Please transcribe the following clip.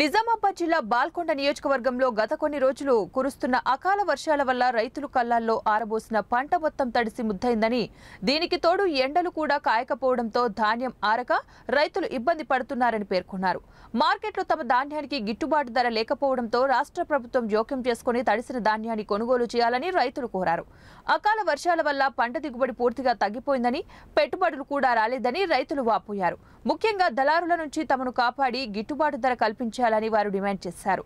నిజామాబాద్ జిల్లా బాల్కొండ నియోజకవర్గంలో గత కొన్ని రోజులు కురుస్తున్న అకాల వర్షాల వల్ల రైతులు కళ్లాల్లో ఆరబోసిన పంట మొత్తం తడిసి ముద్దైందని దీనికి తోడు ఎండలు కూడా కాయకపోవడంతో ధాన్యం ఆరక రైతులు ఇబ్బంది పడుతున్నారని పేర్కొన్నారు మార్కెట్లో తమ ధాన్యానికి గిట్టుబాటు ధర లేకపోవడంతో రాష్ట్ర ప్రభుత్వం జోక్యం చేసుకుని తడిసిన ధాన్యాన్ని కొనుగోలు చేయాలని రైతులు కోరారు అకాల వర్షాల వల్ల పంట దిగుబడి పూర్తిగా తగ్గిపోయిందని పెట్టుబడులు కూడా రాలేదని రైతులు వాపోయారు ముఖ్యంగా దళారుల నుంచి తమను కాపాడి గిట్టుబాటు ధర కల్పించారు చేయాలని వారు డిమాండ్ చేశారు